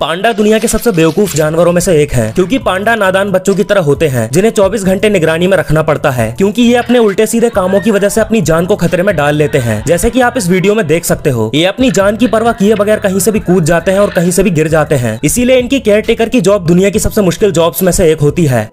पांडा दुनिया के सबसे बेवकूफ जानवरों में से एक है क्योंकि पांडा नादान बच्चों की तरह होते हैं जिन्हें 24 घंटे निगरानी में रखना पड़ता है क्योंकि ये अपने उल्टे सीधे कामों की वजह से अपनी जान को खतरे में डाल लेते हैं जैसे कि आप इस वीडियो में देख सकते हो ये अपनी जान की परवाह किए बगैर कहीं से भी कूद जाते हैं और कहीं से भी गिर जाते हैं इसीलिए इनकी केयर टेकर की जॉब दुनिया की सबसे मुश्किल जॉब में से एक होती है